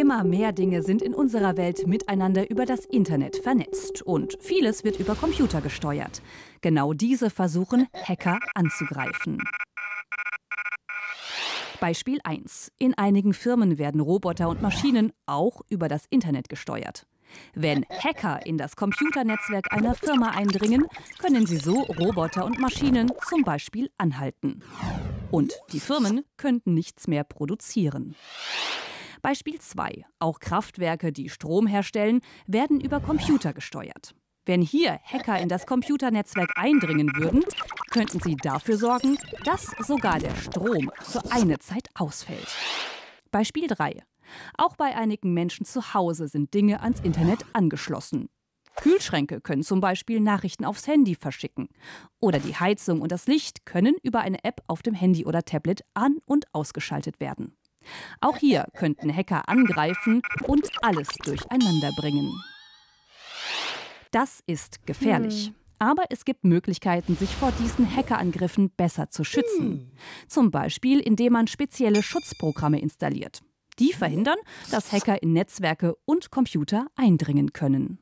Immer mehr Dinge sind in unserer Welt miteinander über das Internet vernetzt und vieles wird über Computer gesteuert. Genau diese versuchen Hacker anzugreifen. Beispiel 1. In einigen Firmen werden Roboter und Maschinen auch über das Internet gesteuert. Wenn Hacker in das Computernetzwerk einer Firma eindringen, können sie so Roboter und Maschinen zum Beispiel anhalten. Und die Firmen könnten nichts mehr produzieren. Beispiel 2. Auch Kraftwerke, die Strom herstellen, werden über Computer gesteuert. Wenn hier Hacker in das Computernetzwerk eindringen würden, könnten sie dafür sorgen, dass sogar der Strom für eine Zeit ausfällt. Beispiel 3. Auch bei einigen Menschen zu Hause sind Dinge ans Internet angeschlossen. Kühlschränke können zum Beispiel Nachrichten aufs Handy verschicken. Oder die Heizung und das Licht können über eine App auf dem Handy oder Tablet an- und ausgeschaltet werden. Auch hier könnten Hacker angreifen und alles durcheinander bringen. Das ist gefährlich. Hm. Aber es gibt Möglichkeiten, sich vor diesen Hackerangriffen besser zu schützen. Zum Beispiel, indem man spezielle Schutzprogramme installiert. Die verhindern, dass Hacker in Netzwerke und Computer eindringen können.